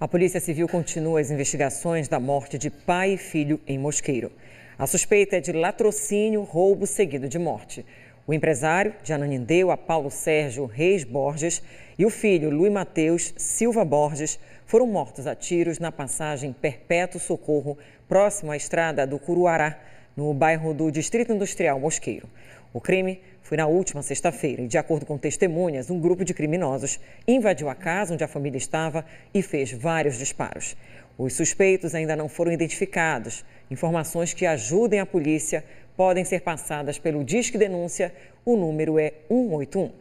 A Polícia Civil continua as investigações da morte de pai e filho em Mosqueiro. A suspeita é de latrocínio, roubo seguido de morte. O empresário de Ananindeu, a Paulo Sérgio Reis Borges, e o filho, Luiz Mateus Silva Borges, foram mortos a tiros na passagem Perpétuo Socorro, próximo à estrada do Curuará, no bairro do Distrito Industrial Mosqueiro. O crime foi na última sexta-feira e, de acordo com testemunhas, um grupo de criminosos invadiu a casa onde a família estava e fez vários disparos. Os suspeitos ainda não foram identificados. Informações que ajudem a polícia podem ser passadas pelo Disque Denúncia. O número é 181.